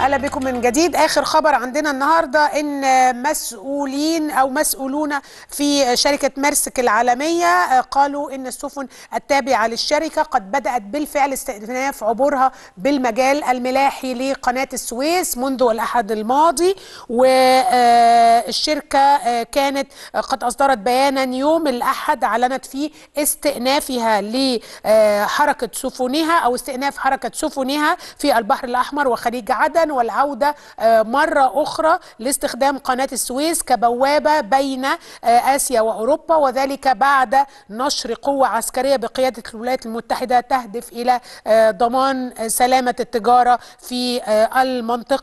اهلا بكم من جديد اخر خبر عندنا النهارده ان مسؤولين او مسؤولون في شركه مرسك العالميه آه، قالوا ان السفن التابعه للشركه قد بدات بالفعل استئناف عبورها بالمجال الملاحي لقناه السويس منذ الاحد الماضي و آه، الشركة آه، كانت آه، قد أصدرت بيانا يوم الأحد أعلنت فيه استئنافها لحركة آه، سفنها أو استئناف حركة سفنها في البحر الأحمر وخليج عدن والعودة مرة أخرى لاستخدام قناة السويس كبوابة بين آسيا وأوروبا وذلك بعد نشر قوة عسكرية بقيادة الولايات المتحدة تهدف إلى ضمان سلامة التجارة في المنطقة